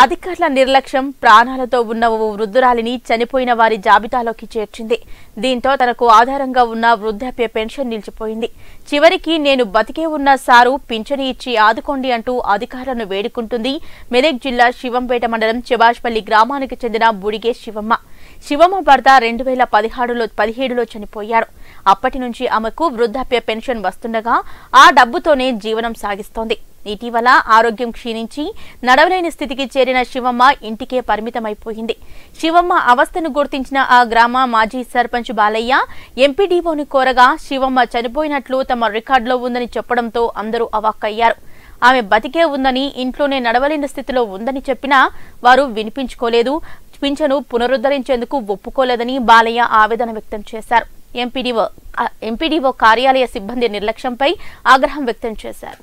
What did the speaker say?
అధికారుల నిర్లక్ష్యం ప్రాణాలతో ఉన్న ఓ వృద్ధురాలిని చనిపోయిన వారి జాబితాలోకి చేర్చింది దీంతో తనకు ఆధారంగా ఉన్న వృద్ధాప్య పెన్షన్ నిలిచిపోయింది చివరికి నేను బతికే ఉన్న సారు పింఛను ఇచ్చి ఆదుకోండి అంటూ అధికారులను వేడుకుంటుంది మెదక్ జిల్లా శివంపేట మండలం చెబాష్పల్లి గ్రామానికి చెందిన బుడిగే శివమ్మ శివమ్మ భర్త రెండు వేల పదిహేడులో పదిహేడులో చనిపోయారు అప్పటి నుంచి ఆమెకు వృద్ధాప్య పెన్షన్ వస్తుండగా ఆ డబ్బుతోనే జీవనం సాగిస్తోంది ఇటీవల ఆరోగ్యం క్షీణించి నడవలేని స్థితికి చేరిన శివమ్మ ఇంటికే పరిమితమైపోయింది శివమ్మ అవస్థను గుర్తించిన ఆ గ్రామ మాజీ సర్పంచ్ బాలయ్య ఎంపీడీఓని కోరగా శివమ్మ చనిపోయినట్లు తమ రికార్డులో ఉందని చెప్పడంతో అందరూ అవాక్కయ్యారు ఆమె బతికే ఉందని ఇంట్లోనే నడవలేని స్థితిలో ఉందని చెప్పినా వారు వినిపించుకోలేదు పింఛను పునరుద్ధరించేందుకు ఒప్పుకోలేదని బాలయ్య ఆవేదన వ్యక్తం చేశారు ఎంపీడీఓ ఎంపీడీఓ కార్యాలయ సిబ్బంది నిర్లక్ష్యంపై ఆగ్రహం వ్యక్తం చేశారు